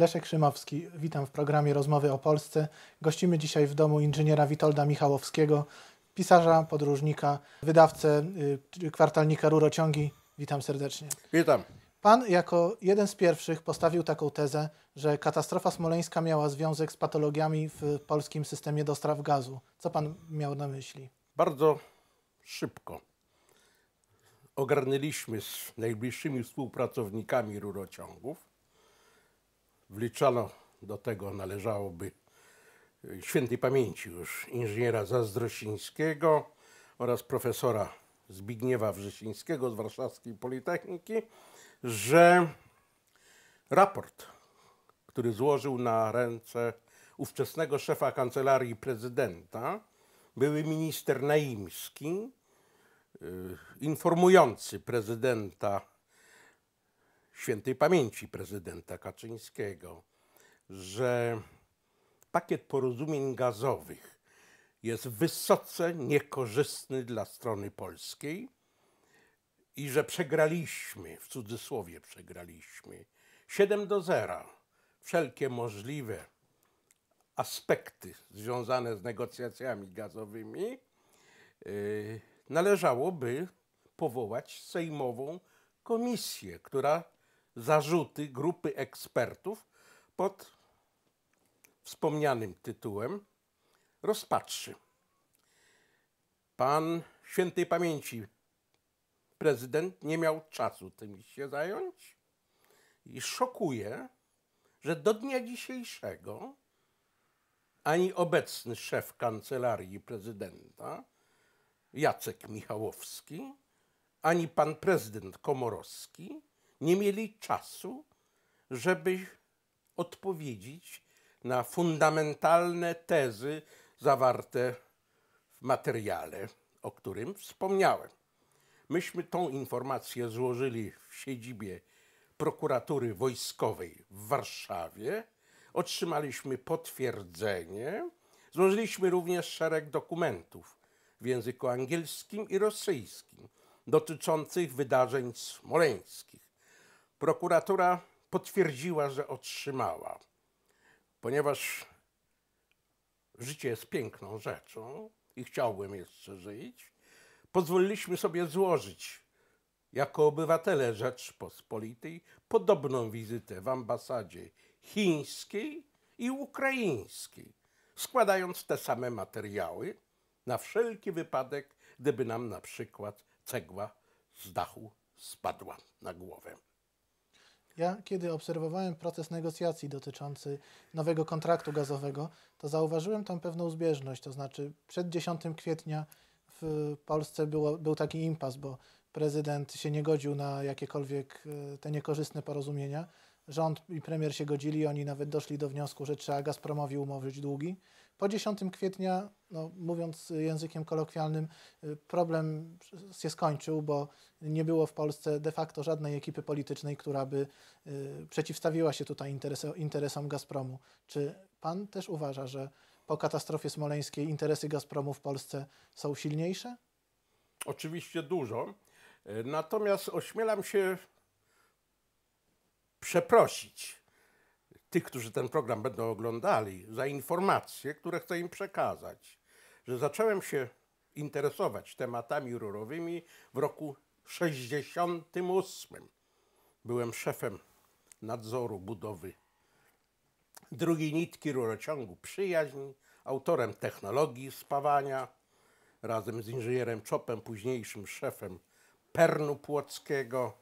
Leszek Szymowski, witam w programie Rozmowy o Polsce. Gościmy dzisiaj w domu inżyniera Witolda Michałowskiego, pisarza, podróżnika, wydawcę y, kwartalnika Rurociągi. Witam serdecznie. Witam. Pan jako jeden z pierwszych postawił taką tezę, że katastrofa smoleńska miała związek z patologiami w polskim systemie dostaw gazu. Co pan miał na myśli? Bardzo szybko ogarnęliśmy z najbliższymi współpracownikami rurociągów wliczano do tego należałoby e, świętej pamięci już inżyniera Zazdrosińskiego oraz profesora Zbigniewa Wrzesińskiego z Warszawskiej Politechniki, że raport, który złożył na ręce ówczesnego szefa kancelarii prezydenta, były minister Naimski, e, informujący prezydenta świętej pamięci prezydenta Kaczyńskiego, że pakiet porozumień gazowych jest wysoce niekorzystny dla strony polskiej i że przegraliśmy, w cudzysłowie przegraliśmy, 7 do 0 wszelkie możliwe aspekty związane z negocjacjami gazowymi, yy, należałoby powołać sejmową komisję, która zarzuty grupy ekspertów pod wspomnianym tytułem rozpatrzy. Pan świętej pamięci prezydent nie miał czasu tym się zająć i szokuje, że do dnia dzisiejszego ani obecny szef kancelarii prezydenta Jacek Michałowski, ani pan prezydent Komorowski nie mieli czasu, żeby odpowiedzieć na fundamentalne tezy zawarte w materiale, o którym wspomniałem. Myśmy tą informację złożyli w siedzibie prokuratury wojskowej w Warszawie. Otrzymaliśmy potwierdzenie. Złożyliśmy również szereg dokumentów w języku angielskim i rosyjskim dotyczących wydarzeń smoleńskich. Prokuratura potwierdziła, że otrzymała, ponieważ życie jest piękną rzeczą i chciałbym jeszcze żyć. Pozwoliliśmy sobie złożyć jako obywatele Rzeczpospolitej podobną wizytę w ambasadzie chińskiej i ukraińskiej, składając te same materiały na wszelki wypadek, gdyby nam na przykład cegła z dachu spadła na głowę. Ja, kiedy obserwowałem proces negocjacji dotyczący nowego kontraktu gazowego, to zauważyłem tam pewną zbieżność. To znaczy, przed 10 kwietnia w Polsce było, był taki impas, bo prezydent się nie godził na jakiekolwiek e, te niekorzystne porozumienia. Rząd i premier się godzili, oni nawet doszli do wniosku, że trzeba Gazpromowi umowzyć długi. Po 10 kwietnia, no, mówiąc językiem kolokwialnym, y, problem się skończył, bo nie było w Polsce de facto żadnej ekipy politycznej, która by y, przeciwstawiła się tutaj interesom Gazpromu. Czy pan też uważa, że po katastrofie smoleńskiej interesy Gazpromu w Polsce są silniejsze? Oczywiście dużo. Y, natomiast ośmielam się przeprosić tych, którzy ten program będą oglądali, za informacje, które chcę im przekazać, że zacząłem się interesować tematami rurowymi w roku 68. Byłem szefem nadzoru budowy drugiej nitki rurociągu Przyjaźń, autorem technologii spawania, razem z inżynierem Czopem, późniejszym szefem Pernu Płockiego,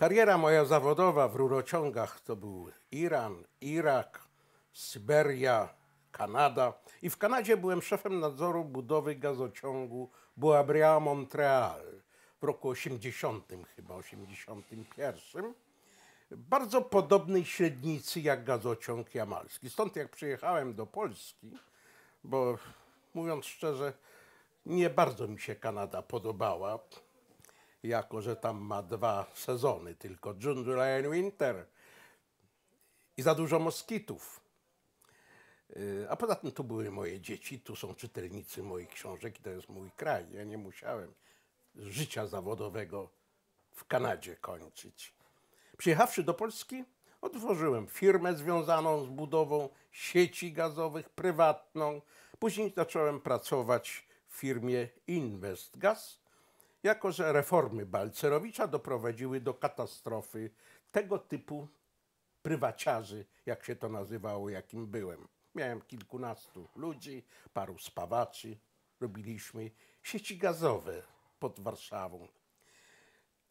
Kariera moja zawodowa w rurociągach to był Iran, Irak, Syberia, Kanada. I w Kanadzie byłem szefem nadzoru budowy gazociągu Boabrea-Montreal w roku 80, chyba 81. Bardzo podobnej średnicy jak gazociąg jamalski. Stąd jak przyjechałem do Polski, bo mówiąc szczerze, nie bardzo mi się Kanada podobała jako że tam ma dwa sezony, tylko June, July and Winter i za dużo moskitów. Y, a poza tym tu były moje dzieci, tu są czytelnicy moich książek i to jest mój kraj. Ja nie musiałem życia zawodowego w Kanadzie kończyć. Przyjechawszy do Polski, otworzyłem firmę związaną z budową sieci gazowych, prywatną. Później zacząłem pracować w firmie InvestGaz, jako że reformy Balcerowicza doprowadziły do katastrofy tego typu prywaciarzy, jak się to nazywało, jakim byłem. Miałem kilkunastu ludzi, paru spawaczy, robiliśmy sieci gazowe pod Warszawą.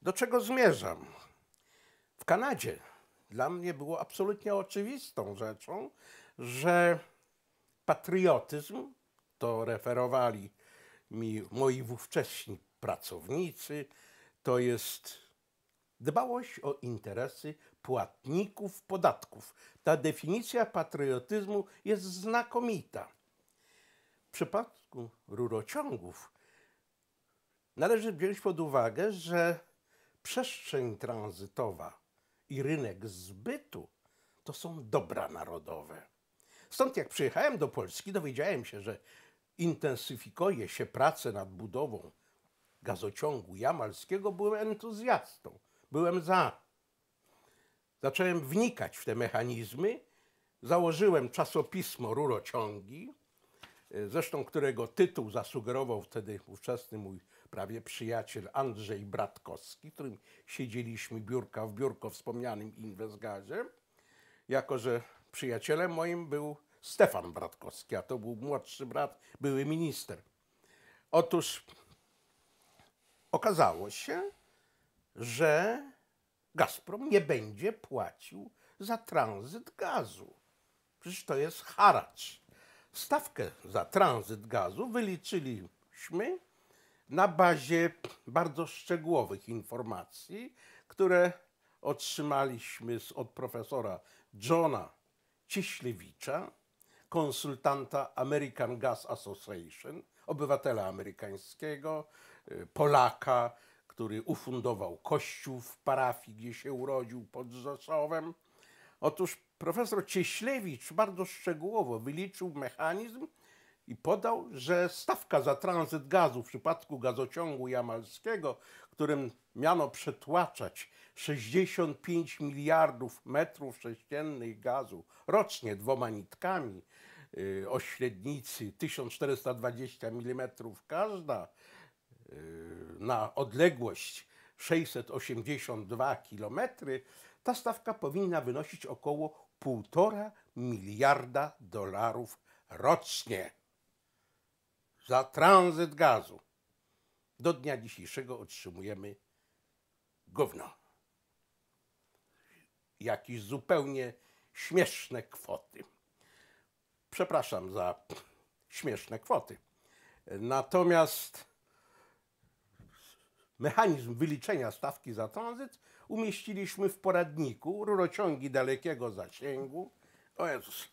Do czego zmierzam? W Kanadzie dla mnie było absolutnie oczywistą rzeczą, że patriotyzm, to referowali mi moi wówcześni pracownicy, to jest dbałość o interesy płatników podatków. Ta definicja patriotyzmu jest znakomita. W przypadku rurociągów należy wziąć pod uwagę, że przestrzeń tranzytowa i rynek zbytu to są dobra narodowe. Stąd jak przyjechałem do Polski, dowiedziałem się, że intensyfikuje się prace nad budową gazociągu jamalskiego byłem entuzjastą. Byłem za. Zacząłem wnikać w te mechanizmy. Założyłem czasopismo Rurociągi, e, zresztą którego tytuł zasugerował wtedy ówczesny mój prawie przyjaciel Andrzej Bratkowski, którym siedzieliśmy biurka w biurko w wspomnianym Inwestgazie, jako że przyjacielem moim był Stefan Bratkowski, a to był młodszy brat, były minister. Otóż okazało się, że Gazprom nie będzie płacił za tranzyt gazu. Przecież to jest haracz. Stawkę za tranzyt gazu wyliczyliśmy na bazie bardzo szczegółowych informacji, które otrzymaliśmy od profesora Johna Ciślewicza, konsultanta American Gas Association, obywatela amerykańskiego, Polaka, który ufundował kościół w parafii, gdzie się urodził pod Zosowem. Otóż profesor Cieślewicz bardzo szczegółowo wyliczył mechanizm i podał, że stawka za tranzyt gazu w przypadku gazociągu jamalskiego, którym miano przetłaczać 65 miliardów metrów sześciennych gazu rocznie dwoma nitkami, y, o średnicy 1420 mm każda, Y, na odległość 682 km, ta stawka powinna wynosić około 1,5 miliarda dolarów rocznie za tranzyt gazu. Do dnia dzisiejszego otrzymujemy gówno. Jakieś zupełnie śmieszne kwoty. Przepraszam za śmieszne kwoty. Natomiast mechanizm wyliczenia stawki za tranzyt umieściliśmy w poradniku rurociągi dalekiego zasięgu. O Jezus.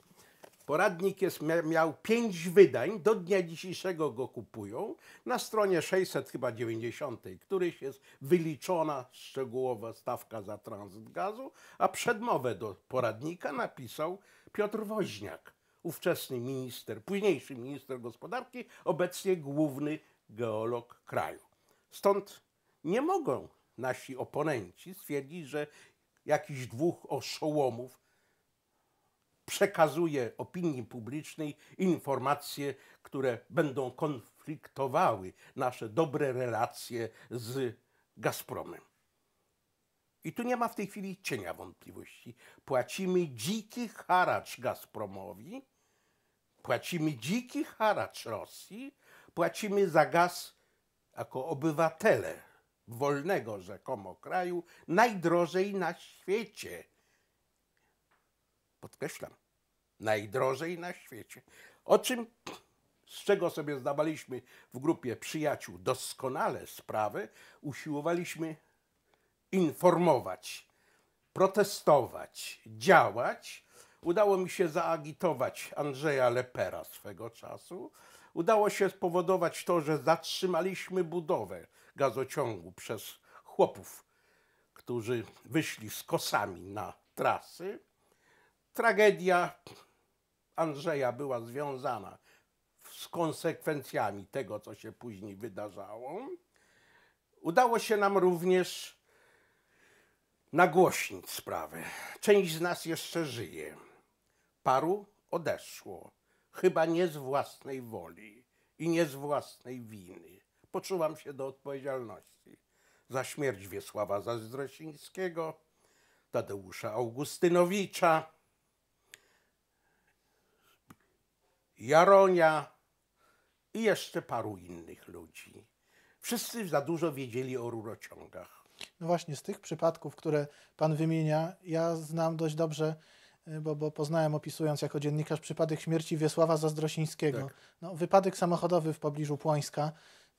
Poradnik jest, miał pięć wydań, do dnia dzisiejszego go kupują. Na stronie 690, któryś jest wyliczona szczegółowa stawka za tranzyt gazu, a przedmowę do poradnika napisał Piotr Woźniak, ówczesny minister, późniejszy minister gospodarki, obecnie główny geolog kraju. Stąd nie mogą nasi oponenci stwierdzić, że jakiś dwóch oszołomów przekazuje opinii publicznej informacje, które będą konfliktowały nasze dobre relacje z Gazpromem. I tu nie ma w tej chwili cienia wątpliwości. Płacimy dziki haracz Gazpromowi, płacimy dziki haracz Rosji, płacimy za gaz jako obywatele wolnego rzekomo kraju najdrożej na świecie. Podkreślam, najdrożej na świecie. O czym, z czego sobie zdawaliśmy w grupie przyjaciół doskonale sprawy, usiłowaliśmy informować, protestować, działać. Udało mi się zaagitować Andrzeja Lepera swego czasu. Udało się spowodować to, że zatrzymaliśmy budowę gazociągu przez chłopów, którzy wyszli z kosami na trasy. Tragedia Andrzeja była związana z konsekwencjami tego, co się później wydarzało. Udało się nam również nagłośnić sprawę. Część z nas jeszcze żyje. Paru odeszło, chyba nie z własnej woli i nie z własnej winy poczułam się do odpowiedzialności za śmierć Wiesława Zazdrosińskiego, Tadeusza Augustynowicza, Jaronia i jeszcze paru innych ludzi. Wszyscy za dużo wiedzieli o rurociągach. No właśnie, z tych przypadków, które Pan wymienia, ja znam dość dobrze, y, bo, bo poznałem opisując jako dziennikarz przypadek śmierci Wiesława Zazdrosińskiego. Tak. No, wypadek samochodowy w pobliżu Płońska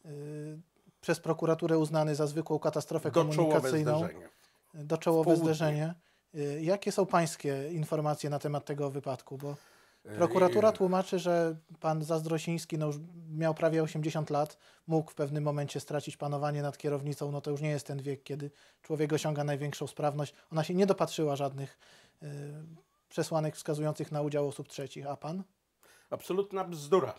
Y, przez prokuraturę uznany za zwykłą katastrofę komunikacyjną. Zderzenie. Do czołowe zderzenie. Y, jakie są pańskie informacje na temat tego wypadku? Bo y, prokuratura tłumaczy, że pan Zazdrosiński no już miał prawie 80 lat, mógł w pewnym momencie stracić panowanie nad kierownicą. No to już nie jest ten wiek, kiedy człowiek osiąga największą sprawność. Ona się nie dopatrzyła żadnych y, przesłanek wskazujących na udział osób trzecich. A pan? Absolutna bzdura.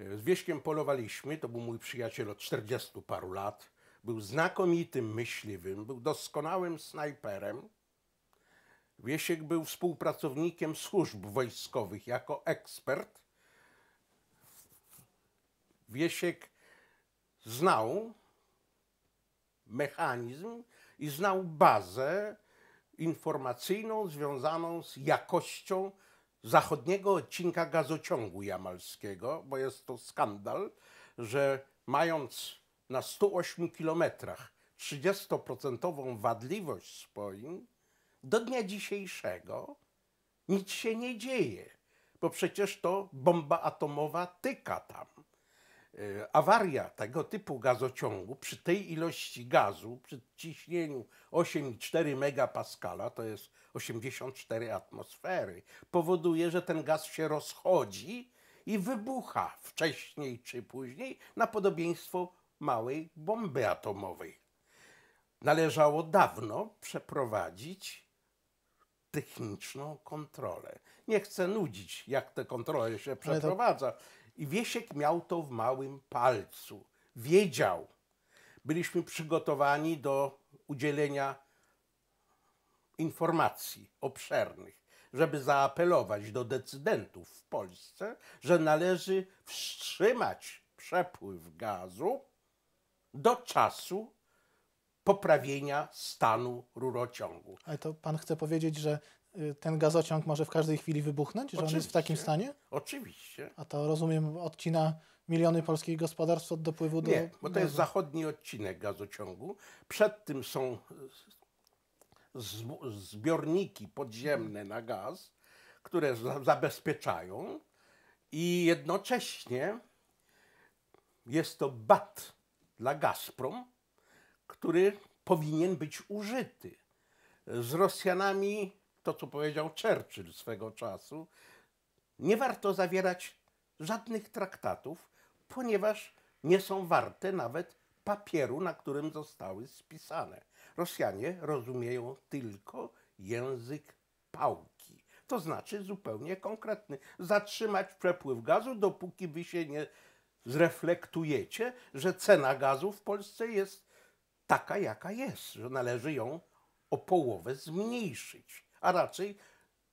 E, z Wieśkiem polowaliśmy, to był mój przyjaciel od 40 paru lat. Był znakomitym myśliwym, był doskonałym snajperem. Wiesiek był współpracownikiem służb wojskowych jako ekspert. Wiesiek znał mechanizm i znał bazę informacyjną związaną z jakością zachodniego odcinka gazociągu jamalskiego, bo jest to skandal, że mając na 108 kilometrach 30% wadliwość swoim, do dnia dzisiejszego nic się nie dzieje, bo przecież to bomba atomowa tyka tam. E, awaria tego typu gazociągu przy tej ilości gazu, przy ciśnieniu 8,4 MPa, to jest 84 atmosfery, powoduje, że ten gaz się rozchodzi i wybucha wcześniej czy później na podobieństwo małej bomby atomowej. Należało dawno przeprowadzić techniczną kontrolę. Nie chcę nudzić, jak te kontrole się przeprowadza. I Wiesiek miał to w małym palcu. Wiedział. Byliśmy przygotowani do udzielenia informacji obszernych, żeby zaapelować do decydentów w Polsce, że należy wstrzymać przepływ gazu do czasu poprawienia stanu rurociągu. Ale to pan chce powiedzieć, że Y, ten gazociąg może w każdej chwili wybuchnąć, że on jest w takim stanie? Oczywiście. A to rozumiem odcina miliony polskich gospodarstw od dopływu do. Nie, bo to jest zachodni odcinek gazociągu. Przed tym są zbiorniki podziemne na gaz, które zabezpieczają i jednocześnie jest to bat dla Gazprom, który powinien być użyty. Z Rosjanami to, co powiedział Churchill swego czasu, nie warto zawierać żadnych traktatów, ponieważ nie są warte nawet papieru, na którym zostały spisane. Rosjanie rozumieją tylko język pałki. To znaczy zupełnie konkretny. Zatrzymać przepływ gazu, dopóki wy się nie zreflektujecie, że cena gazu w Polsce jest taka, jaka jest, że należy ją o połowę zmniejszyć a raczej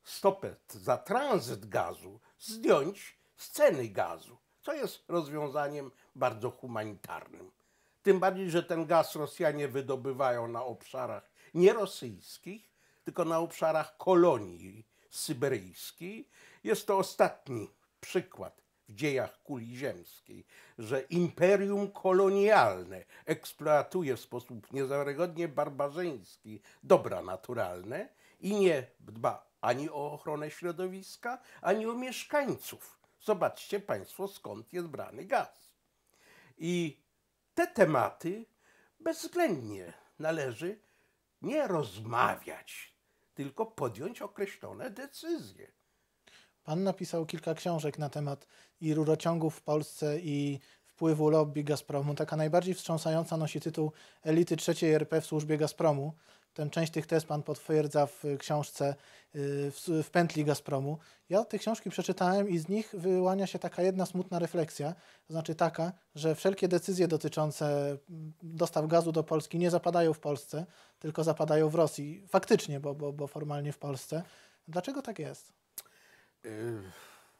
stopę za tranzyt gazu zdjąć z ceny gazu, co jest rozwiązaniem bardzo humanitarnym. Tym bardziej, że ten gaz Rosjanie wydobywają na obszarach nie rosyjskich, tylko na obszarach kolonii syberyjskiej. Jest to ostatni przykład w dziejach kuli ziemskiej, że imperium kolonialne eksploatuje w sposób niezawiarygodnie barbarzyński dobra naturalne i nie dba ani o ochronę środowiska, ani o mieszkańców. Zobaczcie Państwo, skąd jest brany gaz. I te tematy bezwzględnie należy nie rozmawiać, tylko podjąć określone decyzje. Pan napisał kilka książek na temat i rurociągów w Polsce, i wpływu lobby Gazpromu. Taka najbardziej wstrząsająca nosi tytuł Elity trzeciej RP w służbie Gazpromu. Ten część tych test pan potwierdza w książce y, w, w pętli Gazpromu. Ja te książki przeczytałem i z nich wyłania się taka jedna smutna refleksja, to znaczy taka, że wszelkie decyzje dotyczące mm, dostaw gazu do Polski nie zapadają w Polsce, tylko zapadają w Rosji. Faktycznie, bo, bo, bo formalnie w Polsce. Dlaczego tak jest? Y,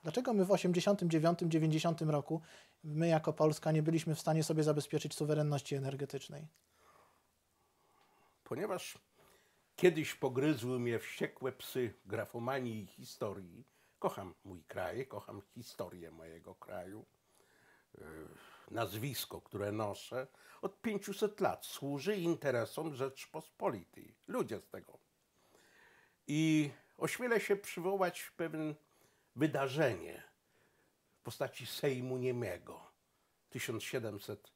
Dlaczego my w 1989 90 roku, my jako Polska, nie byliśmy w stanie sobie zabezpieczyć suwerenności energetycznej? Ponieważ Kiedyś pogryzły mnie wściekłe psy grafomanii i historii. Kocham mój kraj, kocham historię mojego kraju. Yy, nazwisko, które noszę, od 500 lat służy interesom Rzeczpospolitej. Ludzie z tego. I ośmielę się przywołać pewne wydarzenie w postaci Sejmu Niemiego 1700,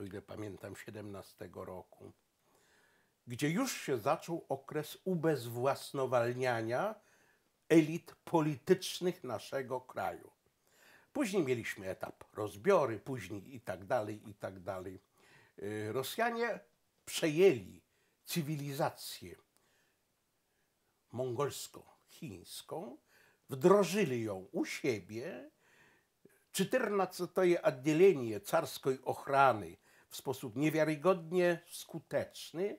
o ile pamiętam, 17 roku gdzie już się zaczął okres ubezwłasnowalniania elit politycznych naszego kraju. Później mieliśmy etap rozbiory, później i tak dalej, i tak dalej. E, Rosjanie przejęli cywilizację mongolską, chińską, wdrożyli ją u siebie. 14 oddzielenie carskiej ochrony w sposób niewiarygodnie skuteczny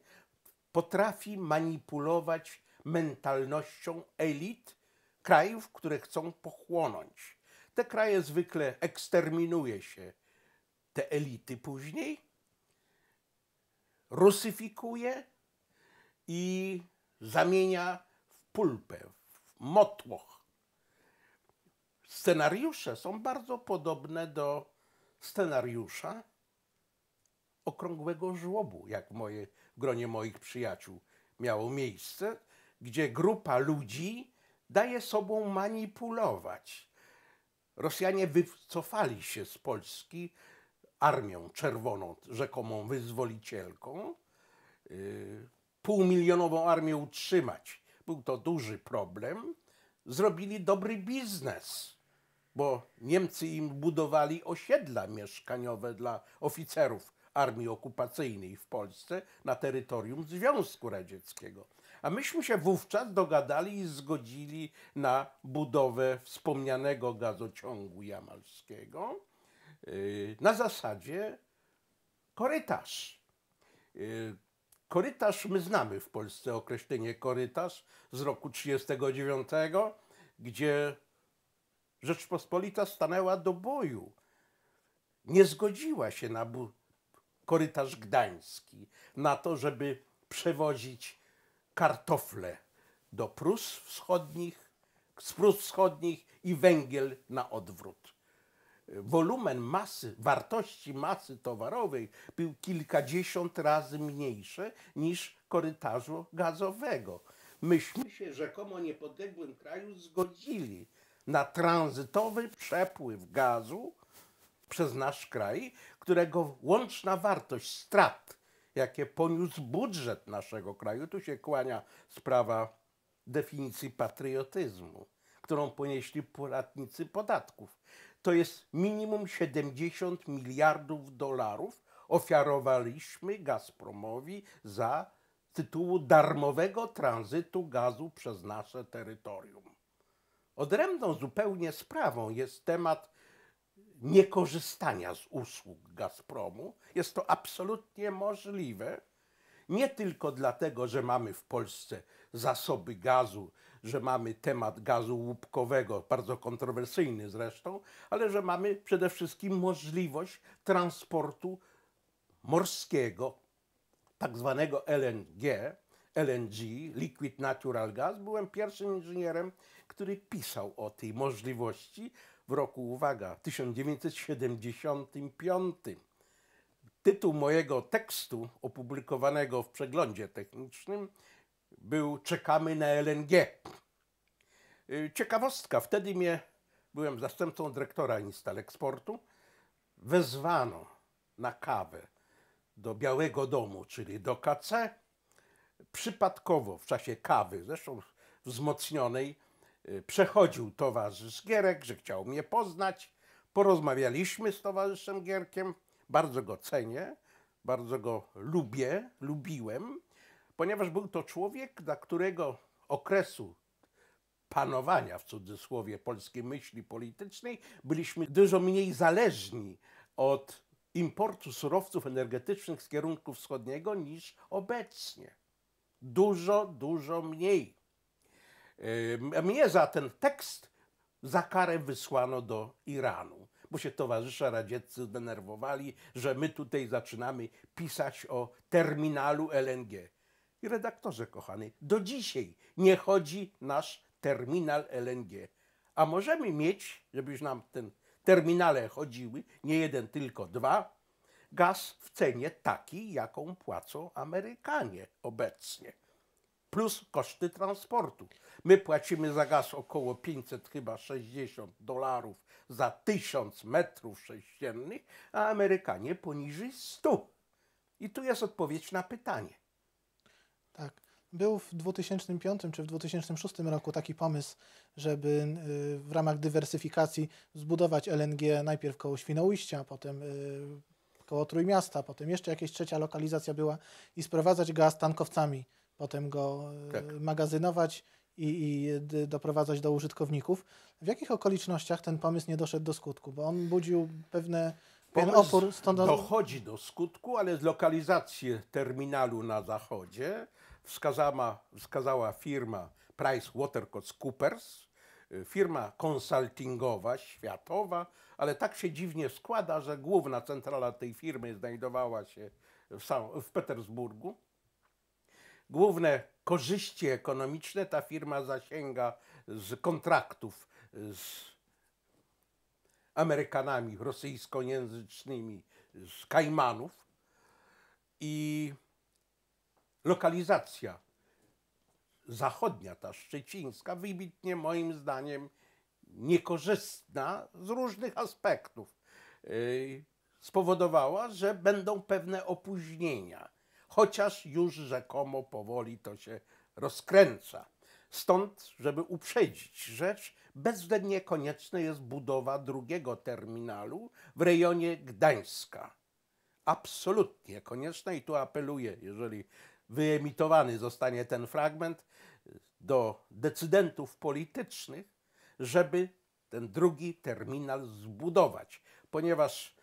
potrafi manipulować mentalnością elit krajów, które chcą pochłonąć. Te kraje zwykle eksterminuje się, te elity później, rusyfikuje i zamienia w pulpę, w motłoch. Scenariusze są bardzo podobne do scenariusza okrągłego żłobu, jak moje w gronie moich przyjaciół miało miejsce, gdzie grupa ludzi daje sobą manipulować. Rosjanie wycofali się z Polski armią czerwoną, rzekomą wyzwolicielką, y, półmilionową armię utrzymać. Był to duży problem. Zrobili dobry biznes, bo Niemcy im budowali osiedla mieszkaniowe dla oficerów armii okupacyjnej w Polsce na terytorium Związku Radzieckiego. A myśmy się wówczas dogadali i zgodzili na budowę wspomnianego gazociągu jamalskiego y, na zasadzie korytarz. Y, korytarz, my znamy w Polsce określenie korytarz z roku 1939, gdzie Rzeczpospolita stanęła do boju. Nie zgodziła się na, bu korytarz gdański na to, żeby przewozić kartofle do Prus wschodnich, z Prus wschodnich i węgiel na odwrót. Wolumen masy, wartości masy towarowej był kilkadziesiąt razy mniejsze niż korytarzu gazowego. Myśmy się rzekomo niepodległym kraju zgodzili na tranzytowy przepływ gazu przez nasz kraj, którego łączna wartość strat, jakie poniósł budżet naszego kraju, tu się kłania sprawa definicji patriotyzmu, którą ponieśli płatnicy podatków. To jest minimum 70 miliardów dolarów ofiarowaliśmy Gazpromowi za tytułu darmowego tranzytu gazu przez nasze terytorium. Odrębną zupełnie sprawą jest temat niekorzystania z usług Gazpromu. Jest to absolutnie możliwe. Nie tylko dlatego, że mamy w Polsce zasoby gazu, że mamy temat gazu łupkowego, bardzo kontrowersyjny zresztą, ale że mamy przede wszystkim możliwość transportu morskiego, tak zwanego LNG, LNG, Liquid Natural Gas. Byłem pierwszym inżynierem, który pisał o tej możliwości, w roku, uwaga, 1975. Tytuł mojego tekstu opublikowanego w przeglądzie technicznym był Czekamy na LNG. Y, ciekawostka, wtedy mnie, byłem zastępcą dyrektora Instal Eksportu, wezwano na kawę do Białego Domu, czyli do KC. Przypadkowo w czasie kawy, zresztą wzmocnionej, Y, przechodził towarzysz Gierek, że chciał mnie poznać. Porozmawialiśmy z towarzyszem Gierkiem, bardzo go cenię, bardzo go lubię, lubiłem, ponieważ był to człowiek, dla którego okresu panowania w cudzysłowie polskiej myśli politycznej byliśmy dużo mniej zależni od importu surowców energetycznych z kierunku wschodniego niż obecnie. Dużo, dużo mniej. Mnie za ten tekst za karę wysłano do Iranu, bo się towarzysze radzieccy denerwowali, że my tutaj zaczynamy pisać o terminalu LNG. I redaktorze kochany, do dzisiaj nie chodzi nasz terminal LNG. A możemy mieć, żebyś nam ten terminale chodziły, nie jeden, tylko dwa, gaz w cenie takiej, jaką płacą Amerykanie obecnie plus koszty transportu. My płacimy za gaz około 500 chyba 60 dolarów za 1000 metrów sześciennych, a Amerykanie poniżej 100. I tu jest odpowiedź na pytanie. Tak. Był w 2005 czy w 2006 roku taki pomysł, żeby y, w ramach dywersyfikacji zbudować LNG najpierw koło Świnoujścia, potem y, koło Trójmiasta, potem jeszcze jakaś trzecia lokalizacja była i sprowadzać gaz tankowcami potem go tak. E, magazynować i, i, doprowadzać do użytkowników. W jakich okolicznościach ten pomysł nie doszedł do skutku? Bo on budził pewne pewien opór. Stąd... Dochodzi do skutku, ale lokalizację terminalu na zachodzie wskazała, wskazała firma Price Watercoats Coopers, e, firma konsultingowa, światowa, ale tak się dziwnie składa, że główna centrala tej firmy znajdowała się w, w Petersburgu główne korzyści ekonomiczne ta firma zasięga z kontraktów z Amerykanami rosyjskojęzycznymi z Kajmanów i lokalizacja zachodnia, ta szczecińska, wybitnie moim zdaniem niekorzystna z różnych aspektów yy, spowodowała, że będą pewne opóźnienia chociaż już rzekomo powoli to się rozkręca. Stąd, żeby uprzedzić rzecz, bezwzględnie konieczna jest budowa drugiego terminalu w rejonie Gdańska. Absolutnie konieczna i tu apeluję, jeżeli wyemitowany zostanie ten fragment, do decydentów politycznych, żeby ten drugi terminal zbudować, ponieważ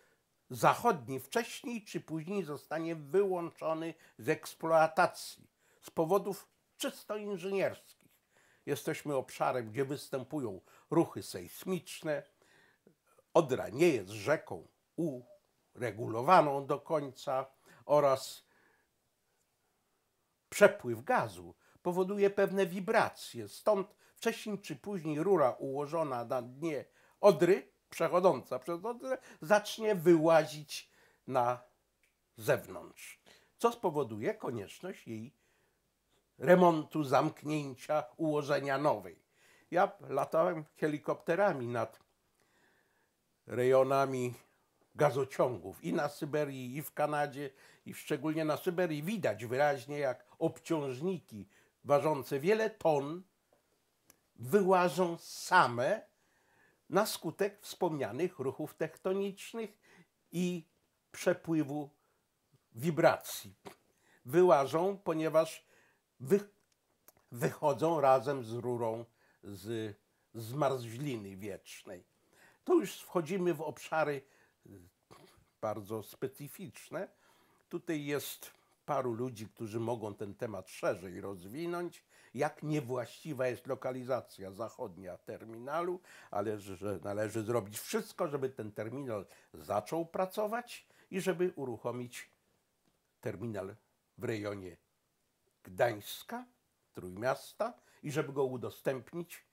zachodni wcześniej czy później zostanie wyłączony z eksploatacji z powodów czysto inżynierskich. Jesteśmy obszarem, gdzie występują ruchy sejsmiczne. Odra nie jest rzeką uregulowaną do końca oraz przepływ gazu powoduje pewne wibracje. Stąd wcześniej czy później rura ułożona na dnie Odry przechodząca przez odrę zacznie wyłazić na zewnątrz, co spowoduje konieczność jej remontu, zamknięcia, ułożenia nowej. Ja latałem helikopterami nad rejonami gazociągów i na Syberii, i w Kanadzie, i szczególnie na Syberii widać wyraźnie, jak obciążniki ważące wiele ton wyłażą same na skutek wspomnianych ruchów tektonicznych i przepływu wibracji. Wyłażą, ponieważ wy, wychodzą razem z rurą z zmarzliny wiecznej. Tu już wchodzimy w obszary y, bardzo specyficzne. Tutaj jest paru ludzi, którzy mogą ten temat szerzej rozwinąć, jak niewłaściwa jest lokalizacja zachodnia terminalu, ale że należy zrobić wszystko, żeby ten terminal zaczął pracować i żeby uruchomić terminal w rejonie Gdańska, Trójmiasta i żeby go udostępnić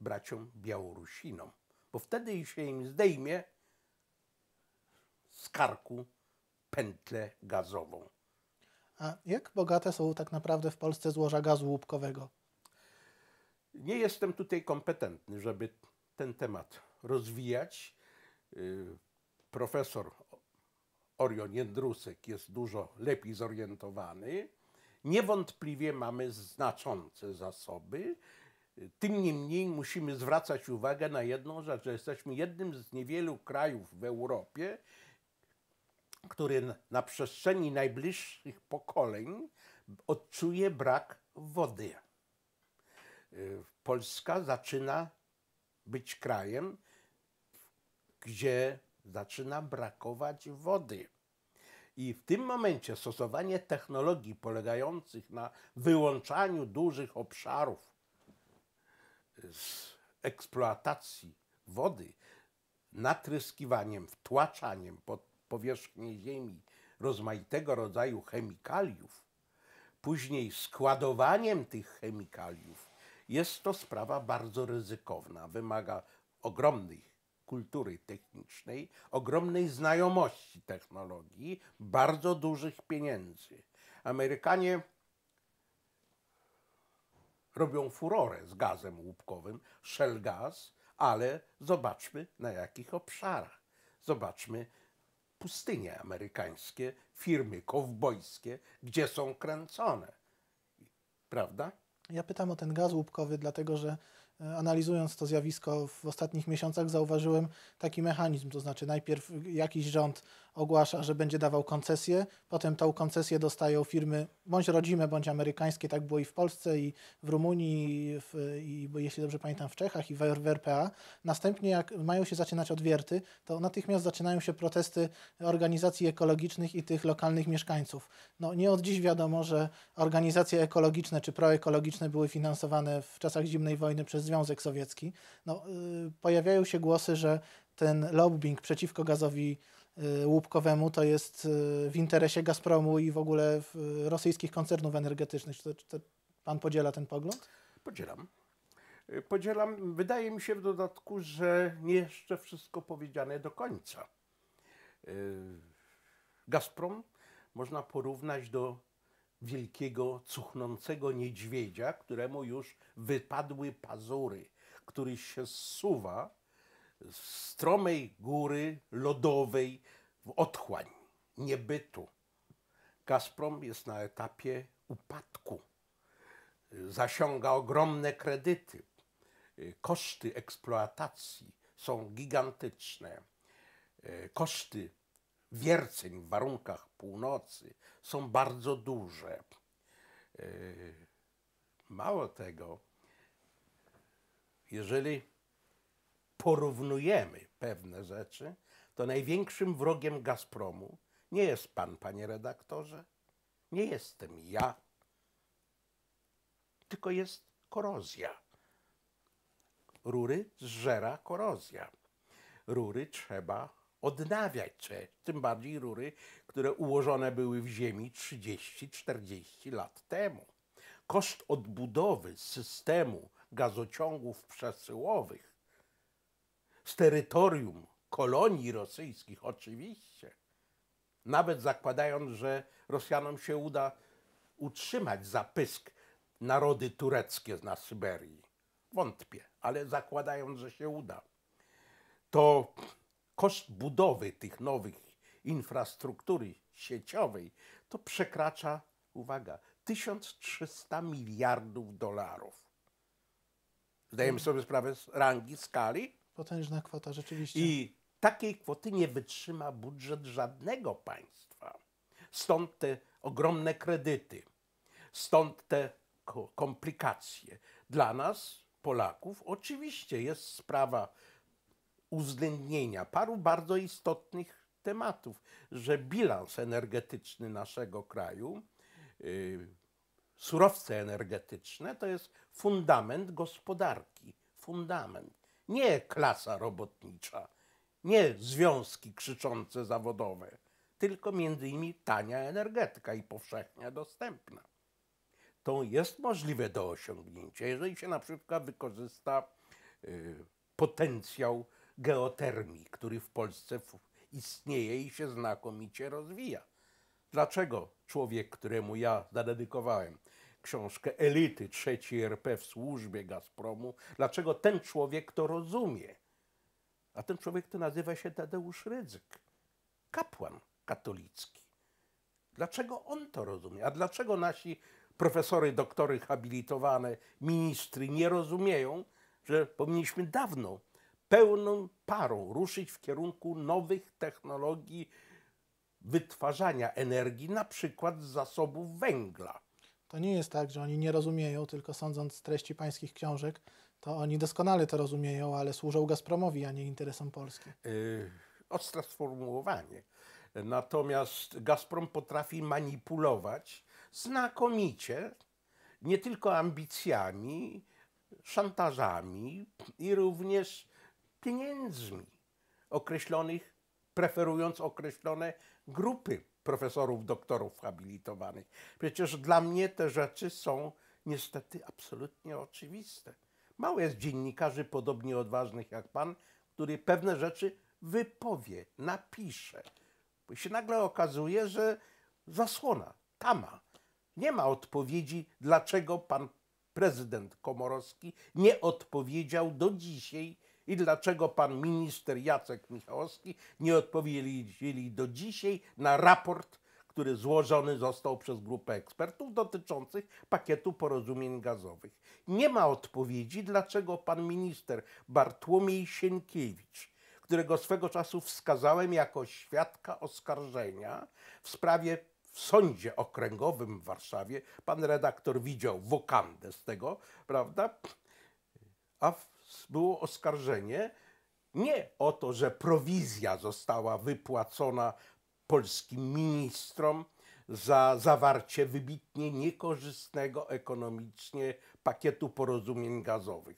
braciom Białorusinom, bo wtedy się im zdejmie z karku pętlę gazową. A jak bogate są tak naprawdę w Polsce złoża gazu łupkowego? Nie jestem tutaj kompetentny, żeby ten temat rozwijać. Y, profesor Orion Jędrusek jest dużo lepiej zorientowany. Niewątpliwie mamy znaczące zasoby. Tym niemniej musimy zwracać uwagę na jedną rzecz, że jesteśmy jednym z niewielu krajów w Europie, który na przestrzeni najbliższych pokoleń odczuje brak wody. Y, Polska zaczyna być krajem, gdzie zaczyna brakować wody. I w tym momencie stosowanie technologii polegających na wyłączaniu dużych obszarów y, z eksploatacji wody, natryskiwaniem, wtłaczaniem pod powierzchnię Ziemi rozmaitego rodzaju chemikaliów, później składowaniem tych chemikaliów, jest to sprawa bardzo ryzykowna. Wymaga ogromnej kultury technicznej, ogromnej znajomości technologii, bardzo dużych pieniędzy. Amerykanie robią furorę z gazem łupkowym, shell gas, ale zobaczmy na jakich obszarach. Zobaczmy, pustynie amerykańskie, firmy kowbojskie, gdzie są kręcone. Prawda? Ja pytam o ten gaz łupkowy, dlatego że e, analizując to zjawisko w ostatnich miesiącach zauważyłem taki mechanizm, to znaczy najpierw jakiś rząd ogłasza, że będzie dawał koncesję. Potem tą koncesję dostają firmy bądź rodzime, bądź amerykańskie. Tak było i w Polsce, i w Rumunii, i, w, i bo jeśli dobrze pamiętam, w Czechach i w, w RPA. Następnie, jak mają się zaczynać odwierty, to natychmiast zaczynają się protesty organizacji ekologicznych i tych lokalnych mieszkańców. No, nie od dziś wiadomo, że organizacje ekologiczne czy proekologiczne były finansowane w czasach zimnej wojny przez Związek Sowiecki. No, y, pojawiają się głosy, że ten lobbying przeciwko gazowi Y, łupkowemu, to jest y, w interesie Gazpromu i w ogóle y, rosyjskich koncernów energetycznych. Czy, czy pan podziela ten pogląd? Podzielam. Podzielam. Wydaje mi się w dodatku, że nie jeszcze wszystko powiedziane do końca. Gazprom można porównać do wielkiego, cuchnącego niedźwiedzia, któremu już wypadły pazury, który się zsuwa stromej góry lodowej w otchłań, niebytu. Gazprom jest na etapie upadku. Zasiąga ogromne kredyty. Koszty eksploatacji są gigantyczne. Koszty wierceń w warunkach północy są bardzo duże. Mało tego, jeżeli porównujemy pewne rzeczy, to największym wrogiem Gazpromu nie jest pan, panie redaktorze, nie jestem ja, tylko jest korozja. Rury zżera korozja. Rury trzeba odnawiać, tym bardziej rury, które ułożone były w ziemi 30-40 lat temu. Koszt odbudowy systemu gazociągów przesyłowych z terytorium kolonii rosyjskich, oczywiście, nawet zakładając, że Rosjanom się uda utrzymać zapysk narody tureckie na Syberii, wątpię, ale zakładając, że się uda, to koszt budowy tych nowych infrastruktury sieciowej to przekracza, uwaga, 1300 miliardów dolarów. Zdajemy mm. sobie sprawę z rangi, skali? Potężna kwota, rzeczywiście. I takiej kwoty nie wytrzyma budżet żadnego państwa. Stąd te ogromne kredyty, stąd te komplikacje. Dla nas, Polaków, oczywiście jest sprawa uwzględnienia paru bardzo istotnych tematów, że bilans energetyczny naszego kraju, y, surowce energetyczne to jest fundament gospodarki, fundament. Nie klasa robotnicza, nie związki krzyczące zawodowe, tylko między innymi tania energetyka i powszechnie dostępna. To jest możliwe do osiągnięcia, jeżeli się na przykład wykorzysta y, potencjał geotermii, który w Polsce istnieje i się znakomicie rozwija. Dlaczego człowiek, któremu ja zadedykowałem książkę Elity III RP w służbie Gazpromu. Dlaczego ten człowiek to rozumie? A ten człowiek to nazywa się Tadeusz Rydzyk, kapłan katolicki. Dlaczego on to rozumie? A dlaczego nasi profesory, doktory habilitowane, ministry nie rozumieją, że powinniśmy dawno pełną parą ruszyć w kierunku nowych technologii wytwarzania energii, na przykład z zasobów węgla. To nie jest tak, że oni nie rozumieją, tylko sądząc z treści pańskich książek, to oni doskonale to rozumieją, ale służą Gazpromowi, a nie interesom Polski. Yy, ostre sformułowanie. Natomiast Gazprom potrafi manipulować znakomicie, nie tylko ambicjami, szantażami i również pieniędzmi określonych, preferując określone grupy profesorów, doktorów habilitowanych. Przecież dla mnie te rzeczy są niestety absolutnie oczywiste. Mało jest dziennikarzy podobnie odważnych jak pan, który pewne rzeczy wypowie, napisze. Bo się nagle okazuje, że zasłona, tama. Nie ma odpowiedzi, dlaczego pan prezydent Komorowski nie odpowiedział do dzisiaj i dlaczego pan minister Jacek Michałowski nie odpowiedzieli do dzisiaj na raport, który złożony został przez grupę ekspertów dotyczących pakietu porozumień gazowych. Nie ma odpowiedzi, dlaczego pan minister Bartłomiej Sienkiewicz, którego swego czasu wskazałem jako świadka oskarżenia w sprawie w sądzie okręgowym w Warszawie, pan redaktor widział wokandę z tego, prawda? A w było oskarżenie nie o to, że prowizja została wypłacona polskim ministrom za zawarcie wybitnie niekorzystnego ekonomicznie pakietu porozumień gazowych.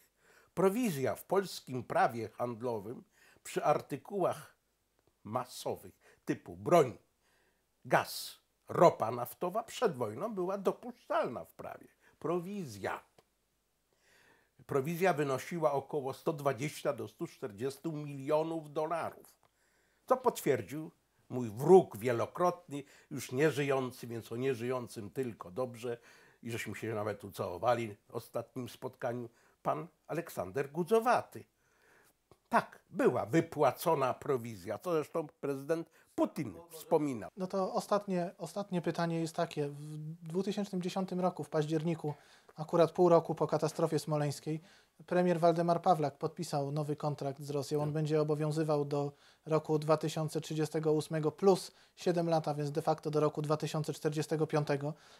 Prowizja w polskim prawie handlowym przy artykułach masowych typu broń, gaz, ropa naftowa przed wojną była dopuszczalna w prawie. Prowizja prowizja wynosiła około 120 do 140 milionów dolarów. Co potwierdził mój wróg wielokrotny, już nieżyjący, więc o nieżyjącym tylko dobrze, i żeśmy się nawet ucałowali w ostatnim spotkaniu, pan Aleksander Gudzowaty. Tak, była wypłacona prowizja, co zresztą prezydent Putin wspominał. No to ostatnie, ostatnie pytanie jest takie. W 2010 roku, w październiku, akurat pół roku po katastrofie smoleńskiej, premier Waldemar Pawlak podpisał nowy kontrakt z Rosją. On tak. będzie obowiązywał do roku 2038 plus 7 lat, więc de facto do roku 2045.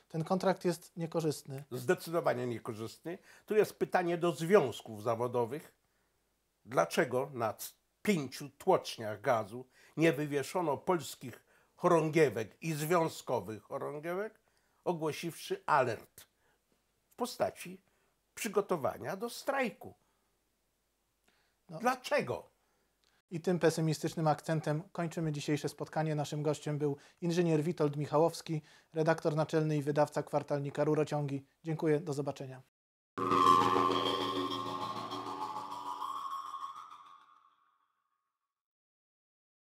Ten kontrakt jest niekorzystny. Zdecydowanie niekorzystny. Tu jest pytanie do związków zawodowych. Dlaczego na pięciu tłoczniach gazu nie wywieszono polskich chorągiewek i związkowych chorągiewek, ogłosiwszy alert? postaci przygotowania do strajku. No. Dlaczego? I tym pesymistycznym akcentem kończymy dzisiejsze spotkanie. Naszym gościem był inżynier Witold Michałowski, redaktor naczelny i wydawca kwartalnika Rurociągi. Dziękuję, do zobaczenia.